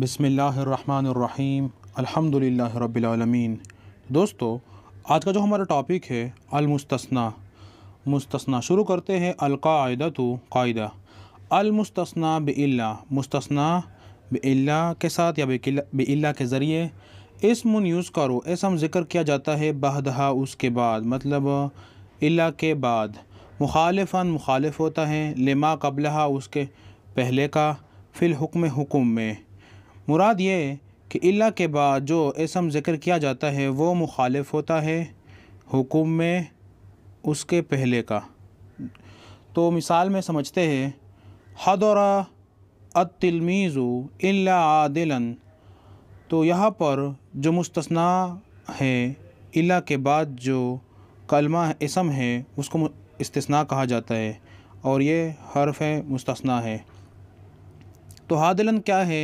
बसमीम् अल्हम्दुलिल्लाह रब्बिल दोस्तों आज का जो हमारा टॉपिक है अलमुस्तना मुस्तना शुरू करते हैं अलकायदा तो कायदा अलमुस्तना बिल्ला मुस्तना बिल्ला के साथ या बिल्ला के ज़रिए इसमुन यूज़ करो ऐसा ज़िक्र किया जाता है बहदहा उसके बाद मतलब इल्ला के बाद मुखालफन मुखालफ होता है लिमा कबलहा उसके पहले का फिलहुक्म हुकुम में मुराद ये कि इल्ला के बाद जो इसम ज़िक्र किया जाता है वो मुखालिफ होता है हुकुम में उसके पहले का तो मिसाल में समझते हैं हदरा अतिलमीज़ु इल्ला आदिलन तो यहाँ पर जो मुस्तना है इल्ला के बाद जो कलमा इसम है उसको इस्तना कहा जाता है और ये हर्फ मुस्तना है तो हादिलन क्या है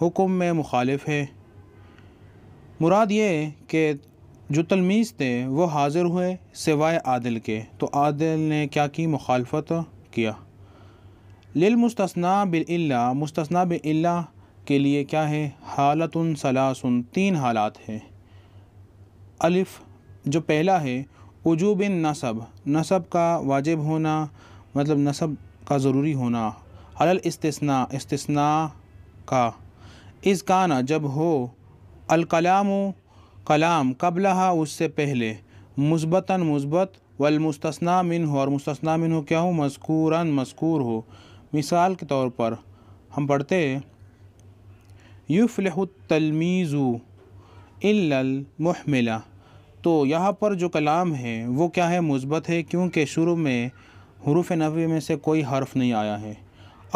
हुक्म में मुखालिफ है मुराद ये कि जो तलमीज़ थे वो हाज़िर हुए सिवाय आदिल के तो आदिल ने क्या की मुखालफत किया लिलमुस्तना बिल्ला मुस्तना बिल्ला के लिए क्या है हालत सलासन तीन हालात हैं अलिफ जो पहला है वजूब नसब नसब का वाजिब होना मतलब नसब का ज़रूरी होना हलल इस्तना इस्तना का इस काना जब हो अल कलाम कबला उससे पहले मुस्बता मुस्बत वलमुस्तना मिन हो और मुस्तना मिन हो क्या हो मस्कूरा मस्कूर हो मिसाल के तौर पर हम पढ़ते तलमीज़ु युफलतलमीज़ु इल्लमहमिला तो यहाँ पर जो कलाम है वो क्या है मुस्बत है क्योंकि शुरू में हरूफ नफ़ी में से कोई हर्फ नहीं आया है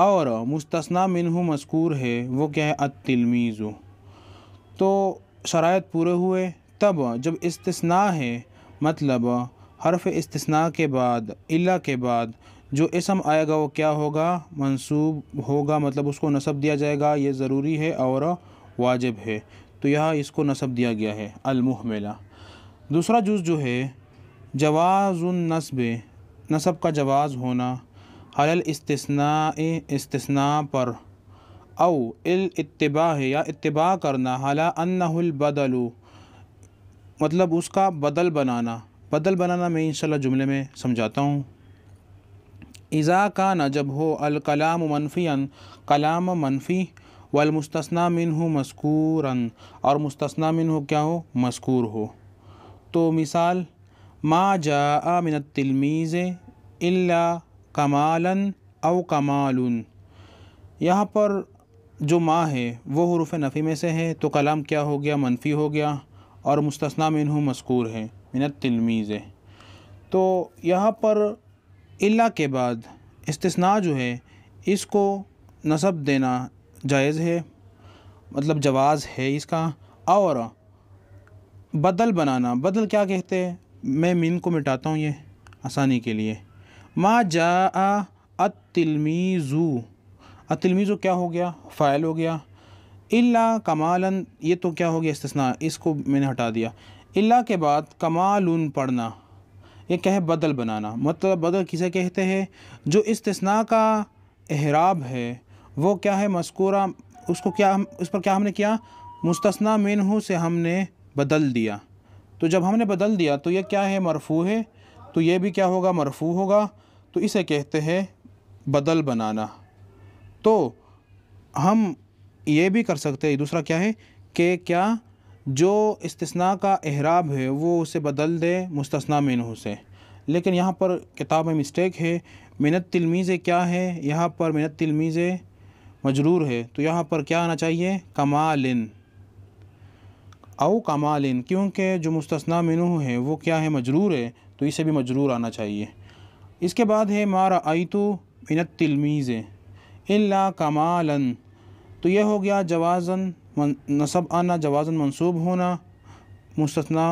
और मुस्तना मिनहू मस्कूर है वो क्या है अतिलमीज़ तो शरात पूरे हुए तब जब इसतना है मतलब हरफ इसतना के बाद इला के बाद जो इसम आएगा वो क्या होगा मंसूब होगा मतलब उसको नसब दिया जाएगा ये ज़रूरी है और वाजिब है तो यह इसको नसब दिया गया है अलमुहमेला दूसरा जुज़ जो है जवाज़ नस्ब नसब का जवाज़ होना हलल इस्तना इसतना पर औ इतबा है या इतबा करना हला अन्नबदलू मतलब उसका बदल बनाना बदल बनाना मैं इंशाल्लाह जुमले में समझाता हूँ इज़ा का न जब हो अलकलाम अन कलाम मनफ़ी वलमुस्तना मिन हो मस्कूरन और मुस्तना मिन हो क्या हो मस्कूर हो तो मिसाल मा जा मिनत तिलमीज़ इल्ला कमालन अव कमाल यहाँ पर जो माँ है वो हरूफ नफ़ी में से है तो कलाम क्या हो गया मनफी हो गया और मुस्तना मिनहू मस्कूर है मिनत तिलमीज़ है तो यहाँ पर इल्ला के बाद इस्तना जो है इसको नसब देना जायज़ है मतलब जवाज़ है इसका और बदल बनाना बदल क्या कहते हैं मैं मीन को मिटाता हूँ ये आसानी के लिए मा जा अतिलमीज़ू अतिलमीज़ू क्या हो गया फ़ाइल हो गया इल्ला कमालन ये तो क्या हो गया इस्तना इसको मैंने हटा दिया इल्ला के बाद कमाल पढ़ना ये कहे बदल बनाना मतलब बदल किसे कहते हैं जो इस्तना का एहराब है वो क्या है मस्कूरा उसको क्या हम उस पर क्या हमने किया मुस्तना मिनहू से हमने बदल दिया तो जब हमने बदल दिया तो ये क्या है मरफू है तो ये भी क्या होगा मरफू होगा तो इसे कहते हैं बदल बनाना तो हम ये भी कर सकते हैं दूसरा क्या है कि क्या जो इस्तना का एहराब है वो उसे बदल दे मुस्तना मीनू से लेकिन यहाँ पर किताब में मिस्टेक है मिनत तिलमीज़ क्या है यहाँ पर मिनत तिलमीज़ मजरूर है तो यहाँ पर क्या आना चाहिए कमालिन अव कमालिन क्योंकि जो मुस्तना मीनू है वो क्या है मजरूर है तो इसे भी मजरूर आना चाहिए इसके बाद है मारा तो मिनत तिलमीज़ इला कमालन तो यह हो गया जवाज़न नसब आना जवाज़न मनसूब होना मुस्तना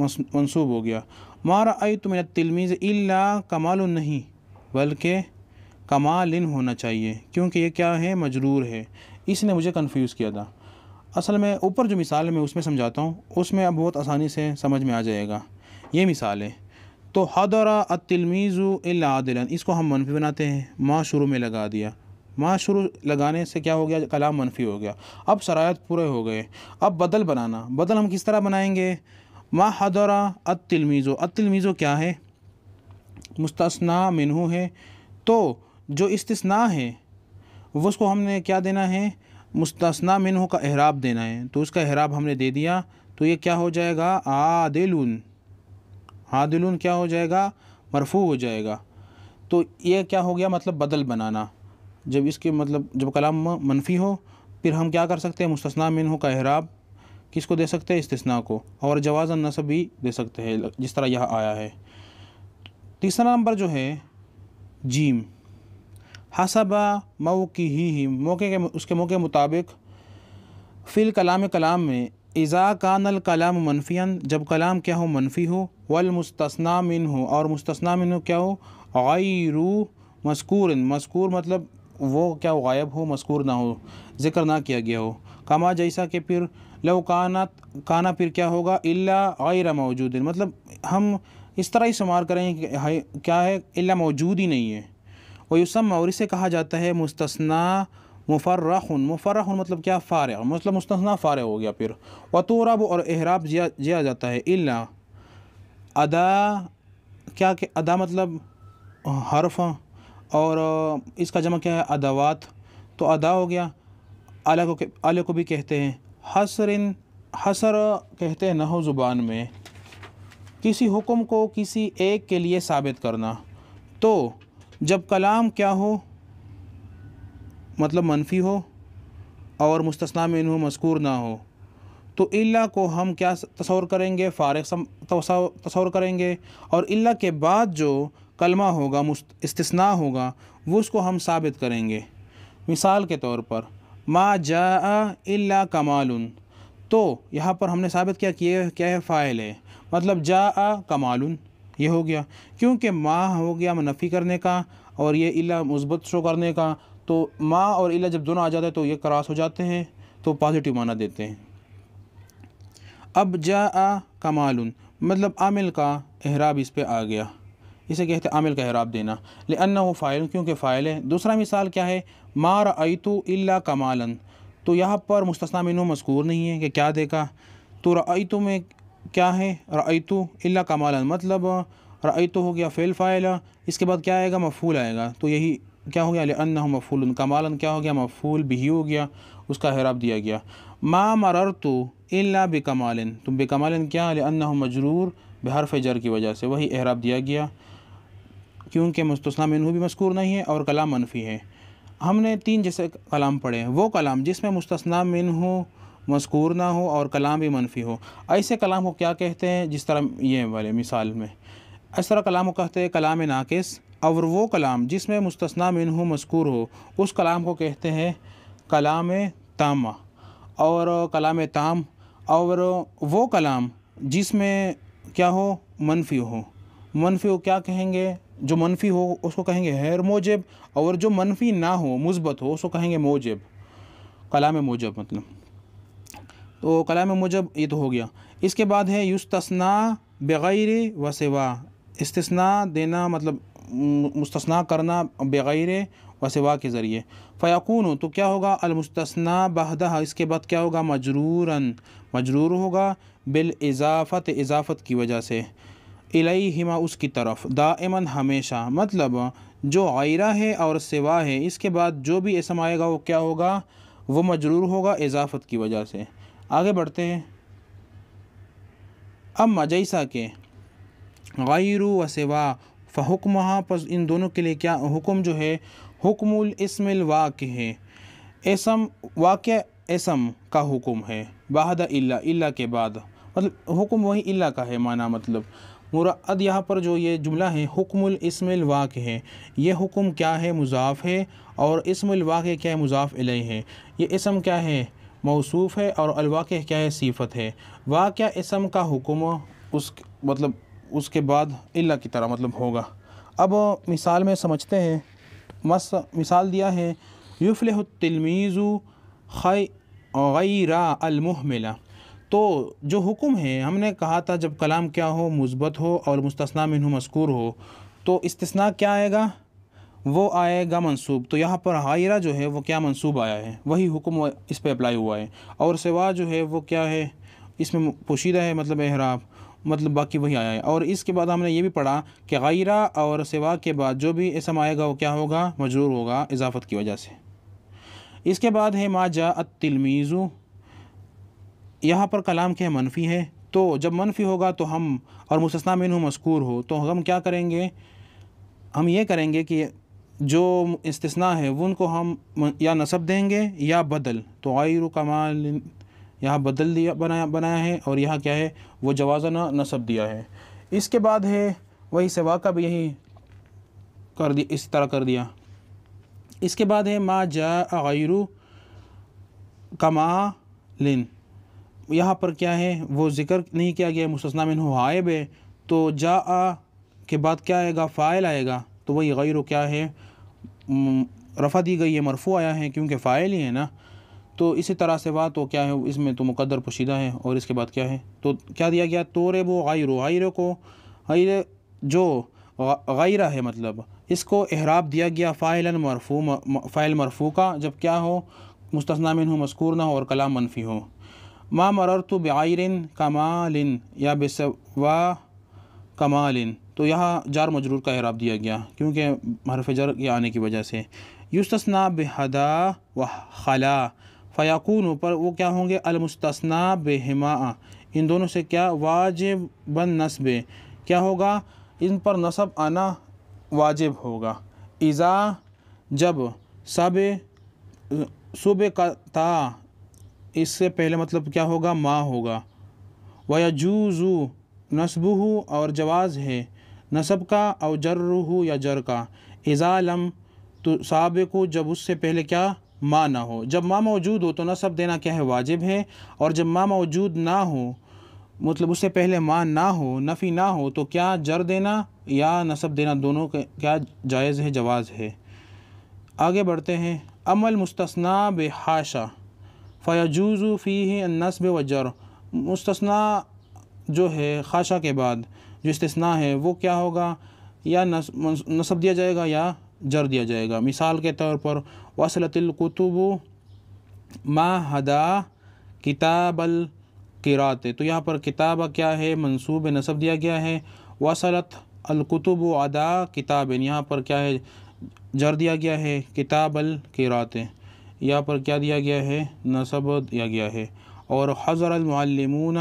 मनसूब हो गया मारा तो मिनत तिलमीज़ इला कमाल नहीं बल्कि कमालिन होना चाहिए क्योंकि ये क्या है मजरूर है इसने मुझे कन्फ्यूज़ किया था असल में ऊपर जो मिसाल है मैं उसमें समझाता हूँ उसमें अब बहुत आसानी से समझ में आ जाएगा ये मिसाल है तो हदरा अतिलमीज़ुलदिलन इसको हम मनफी बनाते हैं माँ शुरू में लगा दिया माँ शुरू लगाने से क्या हो गया कलाम मनफी हो गया अब शरात पूरे हो गए अब बदल बनाना बदल हम किस तरह बनाएंगे माँ हदरा अतिलमीज़ो अतिलमीज़ो क्या है मुस्तना मिनहू है तो जो इसतना है उसको हमने क्या देना है मुस्तना मिनहू का एहराब देना है तो उसका एहराब हमने दे दिया तो ये क्या हो जाएगा आदिलुन आदिलून क्या हो जाएगा मरफू हो जाएगा तो ये क्या हो गया मतलब बदल बनाना जब इसके मतलब जब कलाम मनफी हो फिर हम क्या कर सकते हैं मुस्तना मिन का एहराब को दे सकते हैं इस्तना को और जवाज़ नसब भी दे सकते हैं जिस तरह यह आया है तीसरा नंबर जो है जीम हसबा मऊ की ही ही मौके के उसके मौके मुताबिक फ़िल कलाम कलाम में इज़ा कानल कलाम मनफियन जब कलाम क्या हो मनफी हो वल मुस्तना मिन हो और मुस्तना मिन हो क्या हो गैरू मस्कूर मस्कूर मतलब वो क्या हो गायब हो मस्कूर ना हो ज़िक्र ना किया गया हो कमा जैसा कि फिर लव काना काना फिर क्या होगा इल्ला गैर मौजूद मतलब हम इस तरह ही शुमार करें कि क्या है इल्ला मौजूद ही नहीं है वयुसम और इसे कहा जाता है मुस्तना मुफर्रहन मुफर्रहन मतलब क्या फ़ार मतलब मुस्तना फ़ार हो गया फिर वतूरब और एहराब जिया जिया जाता है इला अदा क्या के अदा मतलब हर्फ और इसका जमा क्या है अदावात तो अदा हो गया अला को अले को भी कहते हैं हसरन हसर कहते हैं नहो ज़ुबान में किसी हुक्म को किसी एक के लिए साबित करना तो जब कलाम क्या हो मतलब मनफी हो और मुस्तना में इन्हों मस्कूर ना हो तो इल्ला को हम क्या तस्वर करेंगे फ़ारग तस्वर करेंगे और इल्ला के बाद जो कलमा होगा इस्तना होगा वो उसको हम साबित करेंगे मिसाल के तौर पर मा जा इल्ला कमाल तो यहाँ पर हमने साबित किया कि ये क्या है फ़ाइल है मतलब जा कमाल ये हो गया क्योंकि माँ हो गया मनफ़ी करने का और ये इल्ला मुस्बत शो करने का तो माँ और इला जब दोनों आ जाते हैं तो ये क्रॉस हो जाते हैं तो पॉजिटिव माना देते हैं अब जा आ कमाल मतलब आमिल का एहराब इस पर आ गया इसे कहते हैं आमिल का एहराब देना ले अन्ना वो फ़ाइल क्योंकि फ़ाइल है दूसरा मिसाल क्या है मार आयतु इल्ला कमालन तो यहाँ पर मुस्तना मीनू मजकूर नहीं है कि क्या देखा तो रईतु में क्या है रईतु इल्ला कमालन मतलब रईतु हो गया फ़ेल फ़ाइल इसके बाद क्या आएगा मफूल आएगा तो यही क्या हो गया अन मफूल मालन क्या हो गया मफूल भी हो गया उसका हराब दिया गया माँ मरर तो अल्ला बेकमालिन तुम बेकमालिन क्या अन मजरूर बेहर फजर की वजह से वही एहराब दिया गया क्योंकि मुस्तना मिनहू भी मस्कूर नहीं है और कलाम मनफी है हमने तीन जैसे कलाम पढ़े हैं वो कलाम जिसमें मुस्तना मिनहू मस्कूर ना हो और कलाम भी मनफी हो ऐसे कलाम को क्या कहते हैं जिस तरह ये वाले मिसाल में इस तरह कलाम को कहते हैं कलाम नाकिस और वो कलाम जिसमें मुस्तना मिनहू मस्कूर हो उस कलाम को कहते हैं कलाम ताम और कलाम ताम और वो कलाम जिसमें क्या हो मनफी हो मनफी हो क्या कहेंगे जो मनफी हो उसको कहेंगे हैर मोजब और जो मनफी ना हो मुस्बत हो उसको कहेंगे मोजब कलाम मोजब मतलब तो कलाम मोजब ये तो हो गया इसके बाद है युस्तना बग़ैर सेवा इस्तना देना मतलब मुस्तना करना बग़ैर सिवा के ज़रिए फ़याकून तो क्या होगा अलमुस्तना बहदा इसके बाद क्या होगा मजरूर मजरूर होगा बिल इजाफ़त इजाफ़त की वजह से हिमा उसकी तरफ दामन हमेशा मतलब जो आयरा है और सिवा है इसके बाद जो भी इसम आएगा वो क्या होगा वो मजरूर होगा इजाफ़त की वजह से आगे बढ़ते हैं अब मजैसा के गैर व सिवा फ़ुकमहा पस इन दोनों के लिए क्या हुक्म जो है हुक्मुल इसमिल वाक़ है एसम वाक़ ऐसम का हुक्म है बाहद इल्ला इल्ला के बाद मतलब हुक्म वही इल्ला का है माना मतलब मुराद यहाँ पर जो ये जुमला है हुक्मुल इसमिल वाक़ है ये हुक्म क्या है मुजाफ़ है और इसमिल वाक़ क्या है मुजाफ़ इलह है ये इसम क्या है मौसूफ़ है और अलवाक़ क्या है सीफ़त है वाक़ इसम का हुक्म उस मतलब उसके बाद इल्ला की तरह मतलब होगा अब मिसाल में समझते हैं मस मिसाल दिया है युफल तिलमीज़ु अलमहमिला तो जो हुक्म है हमने कहा था जब कलाम क्या हो मुस्बत हो और मुस्तना मिनू मस्कूर हो तो इसतना क्या आएगा वो आएगा मंसूब तो यहाँ पर हायरा जो है वो क्या मंसूब आया है वही हुक्म इस पर अप्लाई हुआ है और सिवा जो है वो क्या है इसमें पोशीदा है मतलब एहराब मतलब बाकी वही आया है और इसके बाद हमने ये भी पढ़ा कि गैरा और सिवा के बाद जो भी इसम आएगा वो क्या होगा मजरूर होगा इजाफत की वजह से इसके बाद है माजा तिलमीज़ु यहाँ पर कलाम के मनफी है तो जब मनफी होगा तो हम और मुस्तना मिन मस्कूर हो तो हम क्या करेंगे हम ये करेंगे कि जो इस्तना है उनको हम या नसब देंगे या बदल तो आयरु कमाल यहाँ बदल दिया बनाया बनाया है और यहाँ क्या है वो जवाज़ाना नसब दिया है इसके बाद है वही सेवा का भी यही कर दिया इस तरह कर दिया इसके बाद है माँ जा का कमा लिन यहाँ पर क्या है वो ज़िक्र नहीं किया गया मुसना मिन हायब है तो जा आ के बाद क्या आएगा फ़ाइल आएगा तो वही गैर क्या है रफ़ा दी गई है मरफू आया है क्योंकि फ़ाइल ही है ना तो इसी तरह से वह तो क्या है इसमें तो मुकदर पोशीदा है और इसके बाद क्या है तो क्या दिया गया तोरे वो गायरो गायरों को गैर जो गायरा है मतलब इसको एहराब दिया गया फ़ाइल मरफू फ़ाइल मरफू का जब क्या हो मुस्तनामिन हो मस्कूर ना हो और कलाम मनफी हो माँ मरर तो बेरन कमालिन या बेसवा कमालिन तो यहाँ जार मजरूर का एहराब दिया गया क्योंकि हरफ जर के आने की वजह से युस्तना बेहदा व खला फ़याकून पर वो क्या होंगे अलमुस्तना बेहमा इन दोनों से क्या वाजिब बन नस्ब क्या होगा इन पर नसब आना वाजिब होगा इज़ा जब सब सुबह का था इससे पहले मतलब क्या होगा माँ होगा ज़ू नस्बू और जवाज़ है नसब का और जर्रू या जर का इज़ालम लम तो सबको जब उससे पहले क्या माँ ना हो जब माँ मौजूद हो तो नसब देना क्या है वाजिब है और जब माँ मौजूद ना हो मतलब उससे पहले माँ ना हो नफ़ी ना हो तो क्या जर देना या नसब देना दोनों के क्या जायज़ है जवाज़ है आगे बढ़ते हैं अमल मुस्तना बेहाशा फ़याजूज़ फ़ी नसब व जर मुस्तना जो है खाशा के बाद जो इस्तना है वो क्या होगा या नस, नसब दिया जाएगा या जर दिया जाएगा मिसाल के तौर पर वसलतुलकुतुब मा हदा किताबल किरात तो यहाँ पर किताब क्या है मनसूब नसब दिया गया है वसलत अलकुतुब अदा किताब यहाँ पर क्या है जर दिया गया है किताब किरात यहाँ पर क्या दिया गया है नसब दिया गया है और हज़र अलमून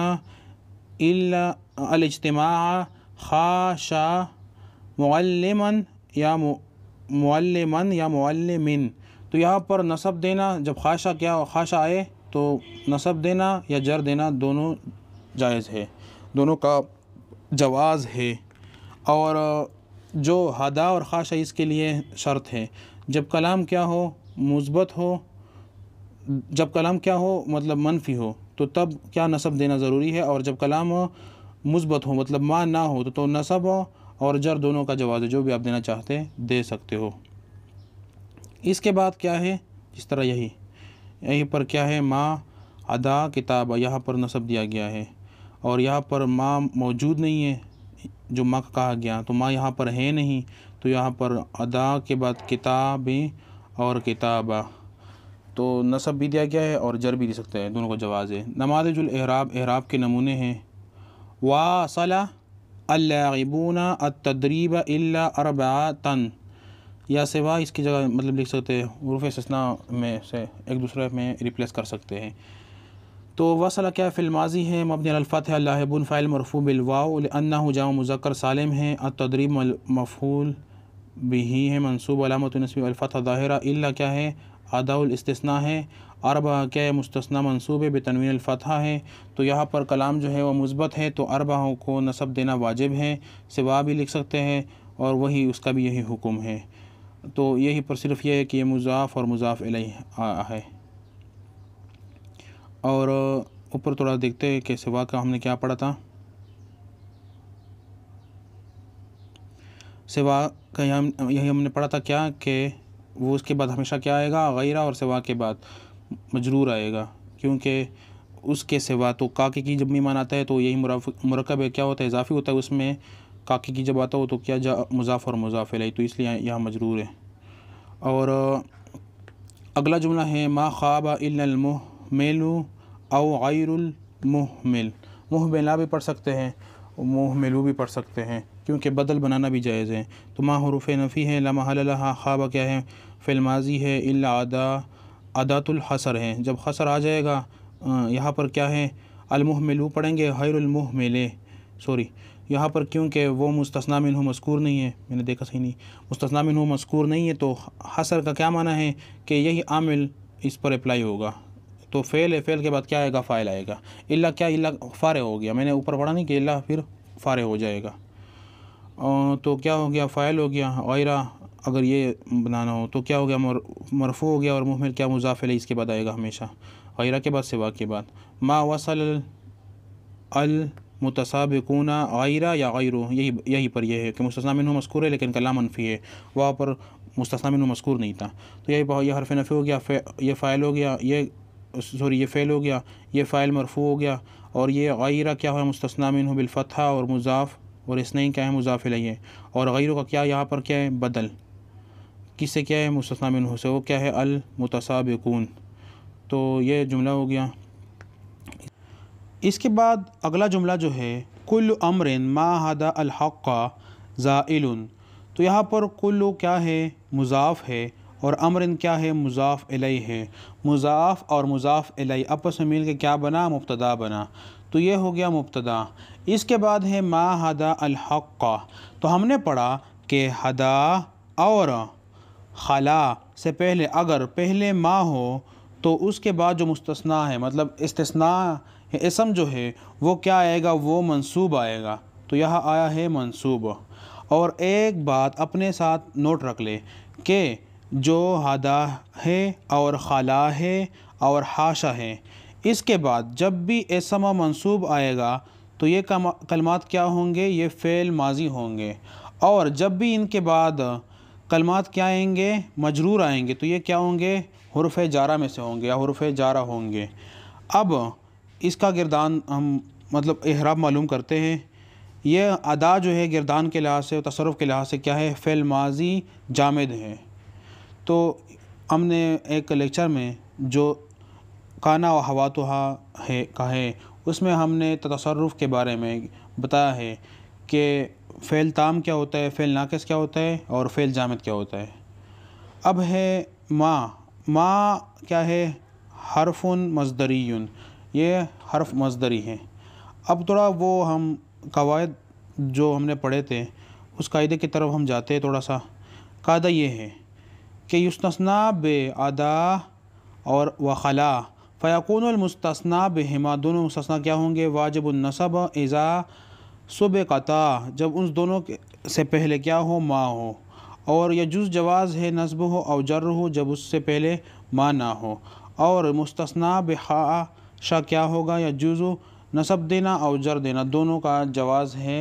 अलजतमा खा शाह या मन या मौलमिन तो यहाँ पर नसब देना जब खाशा क्या खाशा आए तो नसब देना या जर देना दोनों जायज़ है दोनों का जवाज़ है और जो हदा और खाशा इसके लिए शर्त है जब कलाम क्या हो मुसबत हो जब कलाम क्या हो मतलब मनफी हो तो तब क्या नसब देना ज़रूरी है और जब कलाम मुसबत हो मतलब माँ ना हो तो, तो नसब और जर दोनों का जवाब जो भी आप देना चाहते हैं दे सकते हो इसके बाद क्या है इस तरह यही यहीं पर क्या है माँ अदा किताब यहाँ पर नसब दिया गया है और यहाँ पर माँ मौजूद नहीं है जो माँ का कहा गया तो माँ यहाँ पर है नहीं तो यहाँ पर अदा के बाद किताबें और किताबा तो नसब भी दिया गया है और जर भी दे सकते हैं दोनों को जवाज़ है नमाज जुल एहराब एहराब के नमूने हैं वाह सला अल्लाबूना तदरीब अल्ला अरबा तन या सिवा इसकी जगह मतलब लिख सकते हैं ससना में से एक दूसरे में रिप्लेस कर सकते हैं तो वसला क्या फ़िल्माजी है मबन अलफ़त लाहबन फ़ाइल मरफू बिलवाउन्ना जाम मुजक्र सालम है तदरीब मफूल भी है मनसूब अलामत नसबी अलफ़त दाहिरा अल्ला क्या है आदाउलस्तना है अरब के मुस्तना मनसूबे बेतनवीन अलफ़ा है तो यहाँ पर कलाम जो है वह मुस्बत है तो अरबा को नसब देना वाजिब है सिवा भी लिख सकते हैं और वही उसका भी यही हुक्म है तो यही पर सिर्फ यह है कि ये मुजाफ़ और मुजाफ़ है और ऊपर थोड़ा देखते हैं कि सिवा का हमने क्या पढ़ा था सिवा का यही हमने पढ़ा था क्या कि वो उसके बाद हमेशा क्या आएगा गैरा और सिवा के बाद मजरूर आएगा क्योंकि उसके सिवा तो काके की जब मीमान आता है तो यही मरकब है क्या होता है इजाफी होता है उसमें काके की जब आता हो तो क्या जा मुजाफ और मुजाफ लाई तो इसलिए यहाँ मजरूर है और अगला जुमला है माँ ख्वाब इलमहमेलू अव आयरमहमिल मेला भी पढ़ सकते हैं मेलू भी पढ़ सकते हैं क्योंकि बदल बनाना भी जायज़ है तो माँ हरूफ नफ़ी है लामा ख्वाब क्या है फिल्माजी है इल्ला आदातुल हसर हैं जब हसर आ जाएगा यहाँ पर क्या है अलमुहमिलू पढ़ेंगे मिले सॉरी यहाँ पर क्योंकि वो मुस्तना मिन मस्कूर नहीं है मैंने देखा सही नहीं मुस्तना मिन मस्कूर नहीं है तो हसर का क्या माना है कि यही आमिल इस पर अप्लाई होगा तो फेल है फेल के बाद क्या आएगा फ़ाइल आएगा इल्ला क्या इल्ला फ़ारे हो गया मैंने ऊपर पढ़ा नहीं कि इल्ला फिर फ़ारे हो जाएगा तो क्या हो गया फ़ाइल हो गया आयरा अगर ये बनाना हो तो क्या हो गया मरफू हो गया और मुँह में क्या मुजाफिल इसके बाद आएगा हमेशा गैरा के बाद सिवा के बाद माँ वसल अल मुतसाबिकूना आयरा या गैरू यही यही पर यह है कि मुस्तना मस्कूर है लेकिन कला मनफी है वहाँ पर मुस्तना मस्कूर नहीं था तो यही यह हरफ नफ़ी हो गया ये फ़ाइल हो गया ये सॉरी ये फ़ेल हो गया ये फ़ाइल मरफू हो गया और ये गैरा क्या हुआ मुस्तना बिलफ़ा और मुजाफ़ और इसने क्या है मुजाफिल है और गैरों का क्या यहाँ पर क्या है बदल किससे क्या है मुस्तना मिन से वो क्या है अल मुतसाबिकून तो ये जुमला हो गया इसके बाद अगला जुमला जो है कुल अमरिन मा हदा अलहक़ा ज़ाइल तो यहाँ पर कुल क्या है मुजाफ है और अमरिन क्या है मुजाफ अलई है मुजाफ और मुजाफ अलई आपस में मिल के क्या बना मुबतदा बना तो ये हो गया मुबतदा इसके बाद है मा हदा अलहक़ा तो हमने पढ़ा कि हदा और खला से पहले अगर पहले माँ हो तो उसके बाद जो मुस्तना है मतलब इसतना इसम जो है वो क्या आएगा वो मंसूब आएगा तो यह आया है मंसूब और एक बात अपने साथ नोट रख ले कि जो हदा है और खला है और हाशा है इसके बाद जब भी ऐसमा मंसूब आएगा तो ये कलमात क्या होंगे ये फ़ेल माजी होंगे और जब भी इनके बाद कलमात क्या आएंगे मजरूर आएंगे तो ये क्या होंगे हरफ जारा में से होंगे या हरफ जारा होंगे अब इसका गिरदान हम मतलब एहराब मालूम करते हैं यह अदा जो है गिरदान के लिहाज से तसरफ़ के लिहाज से क्या है फ़ैल माजी जामद है तो हमने एक लेक्चर में जो काना व तो है कहा है उसमें हमने तसरफ़ के बारे में बताया है कि फ़ेल ताम क्या होता है फ़ेल नाकस क्या होता है और फ़ेल जामत क्या होता है अब है माँ माँ क्या है हरफुन मजदरी ये हरफ मजदरी है अब थोड़ा वो हम कवायद जो हमने पढ़े थे उस कायदे की तरफ हम जाते हैं थोड़ा सा कायदा ये है कि युस्तना बे आदा और खला फ़याकून मुस्तना बेहमा दोनों मुस्तना क्या होंगे वाजिब नसब एज़ा सुबह कता जब उन दोनों से पहले क्या हो माँ हो और यह जुज जवाज़ है नस्ब हो और जर हो जब उससे पहले माँ ना हो और मुस्तना बहा शाह क्या होगा या यजुज नसब देना और जर देना दोनों का जवाज़ है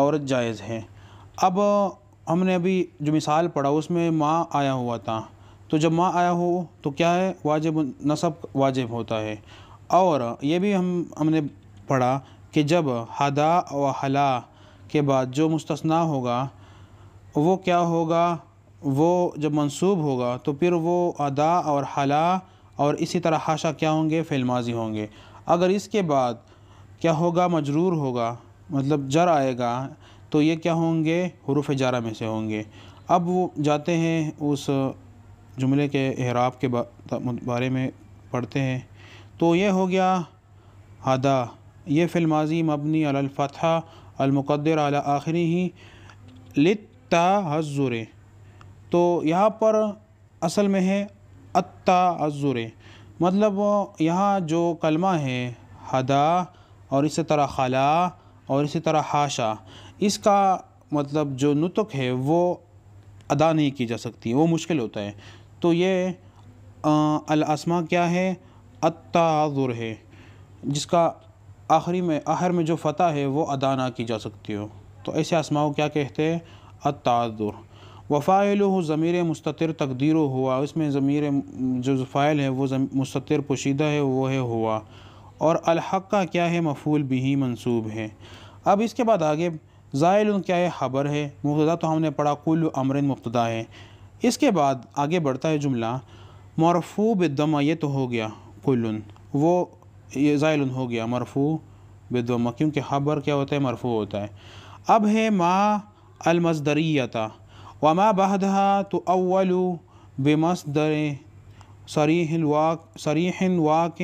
और जायज़ है अब हमने अभी जो मिसाल पढ़ा उसमें माँ आया हुआ था तो जब माँ आया हो तो क्या है वाजिब नसब वाजिब होता है और ये भी हम हमने पढ़ा कि जब हदा व हला के बाद जो मुस्तना होगा वो क्या होगा वो जब मंसूब होगा तो फिर वो अदा और हला और इसी तरह हाशा क्या होंगे फ़िल्माजी होंगे अगर इसके बाद क्या होगा मजरूर होगा मतलब जर आएगा तो ये क्या होंगे हरूफ जारा में से होंगे अब वो जाते हैं उस जुमले के अहराब के बारे में पढ़ते हैं तो ये हो गया हदा ये फ़िल्माजी मबनी अलफ़ा अलमक़दर अल आखिरी ही लतज़ुर तो यहाँ पर असल में है अतज़ुर मतलब यहाँ जो कलमा है हदा और इसी तरह खला और इसी तरह हाशा इसका मतलब जो नुतक है वो अदा नहीं की जा सकती वो मुश्किल होता है तो ये आसमा क्या है अतज़ुर है जिसका आखिरी में आहर में जो फ़तह है वो अदा ना की जा सकती हो तो ऐसे आसमाओ क्या कहते हैं अतादुर वफ़ाइल हो ज़मीर मुस्तर तकदीर हुआ इसमें ज़मीर जो फ़ाइल है वो मुस्तर पोशीदा है वो है हुआ और अलहक़ का क्या है मफूल भी ही मनसूब है अब इसके बाद आगे ज़ायल क्या है खबर है मुबतदा तो हमने पढ़ा कुल अमरिन मुबतदा है इसके बाद आगे बढ़ता है जुमला मरफू बदमा ये तो हो गया कुल वो ये ज़ायल हो गया मरफू बेदम क्योंकि हबर क्या होता है मरफू होता है अब है माँ अलमसदरीता व माँ बहदा तो अव्वल बेमसदर सरीहन वाक सरीहन वाक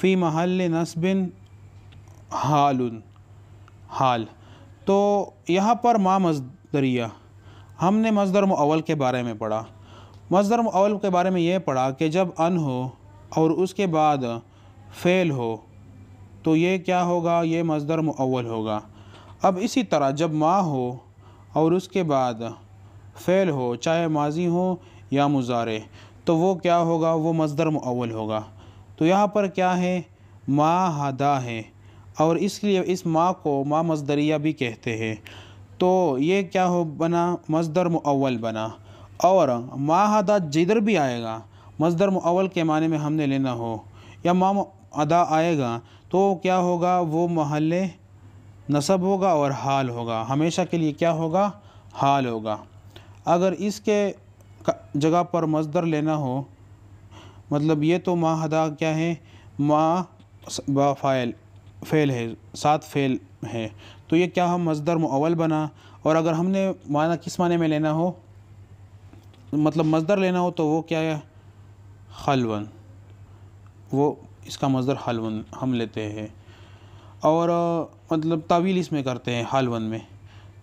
फ़ी महल नस्बिन हाल हाल तो यहाँ पर माँ मजदरिया हमने मजदर अवल के बारे में पढ़ा मजदर अवल के बारे में यह पढ़ा कि जब अन हो और उसके बाद फ़ेल हो तो ये क्या होगा ये मजदर मुवल होगा अब इसी तरह जब माँ हो और उसके बाद फ़ेल हो चाहे माजी हो या मुजारे तो वो क्या होगा वो मजदर मुवल होगा तो यहाँ पर क्या है माँ हदा है और इसलिए इस माँ को माँ मजदरिया भी कहते हैं तो ये क्या हो बना मजदर मुवल बना और माँ हदा जिधर भी आएगा मजदर मुवल के माने में हमने लेना हो या माँ अदा आएगा तो क्या होगा वो महल नसब होगा और हाल होगा हमेशा के लिए क्या होगा हाल होगा अगर इसके जगह पर मजदर लेना हो मतलब ये तो माँ अदा क्या है माँ बाफ़ाइल फ़ेल है सात फ़ेल है तो ये क्या हम मजदर मुवल बना और अगर हमने माना किस माने में लेना हो मतलब मजदर लेना हो तो वो क्या है खलवन वो इसका मज़दर हलवन हम लेते हैं और मतलब तावील इसमें करते हैं हालवन में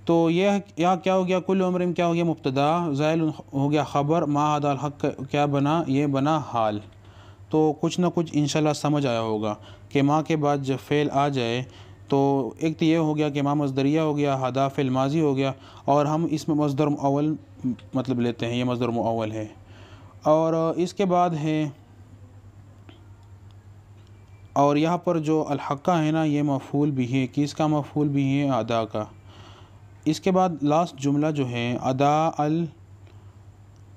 तो यह यहाँ क्या हो गया कुल उम्र में क्या हो गया मुबतदा ज़ायल हो गया ख़बर मादाल हक क्या बना ये बना हाल तो कुछ ना कुछ इन समझ आया होगा कि माँ के बाद जब फ़ेल आ जाए तो एक तो ये हो गया कि माँ मजदरिया हो गया हदा फ़िल माजी हो गया और हम इसमें मजदर अव्वल मतलब लेते हैं ये मजदर अव्वल है और इसके बाद है और यहाँ पर जो अलहक्का है ना ये मफूल भी है कि इसका मफूल भी है अदा का इसके बाद लास्ट जुमला जो है अदा अल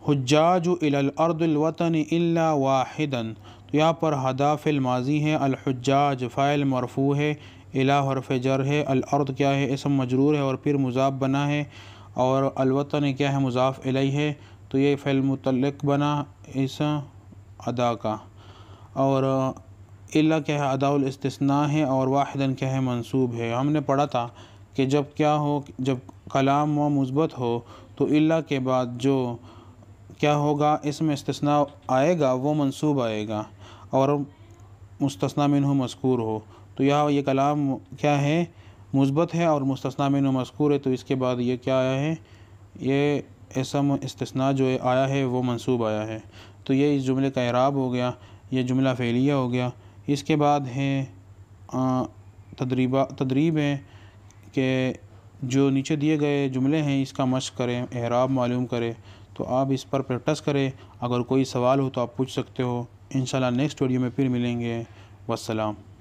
हजाज अर्दुलवतन अल्ला वाहिदन तो यहाँ पर हदा फ़िल माजी है अलहजाज फ़ाइल मरफू है अला हरफ जर है अलअर्द क्या है इसम मजरूर है और फिर मुजाफ बना है और अलवतन क्या है मुजाफ इलई है तो ये फ़ैल मुतलक बना इस अदा का और अला क्या है अदाउल अदाउलस्तना है और वाहिदन क्या है मंसूब है हमने पढ़ा था कि जब क्या हो जब कलाम व मुस्बत हो तो अला के बाद जो क्या होगा इसमें इसतना आएगा वो मंसूब आएगा और मुस्तना मिन मस्कूर हो तो यह ये कलाम क्या है मुस्बत है और मुस्तना मिन मस्कूर है तो इसके बाद ये क्या आया है ये ऐसा इसतना जो आया है वो मंसूब आया है तो ये इस जुमले का इराब हो गया ये जुमला फैलिया हो गया इसके बाद हैं तदरीबा तदरीब है कि जो नीचे दिए गए जुमले हैं इसका मश करें एहराब मालूम करें तो आप इस पर प्रैक्टिस करें अगर कोई सवाल हो तो आप पूछ सकते हो इन नेक्स्ट वीडियो में फिर मिलेंगे वसलाम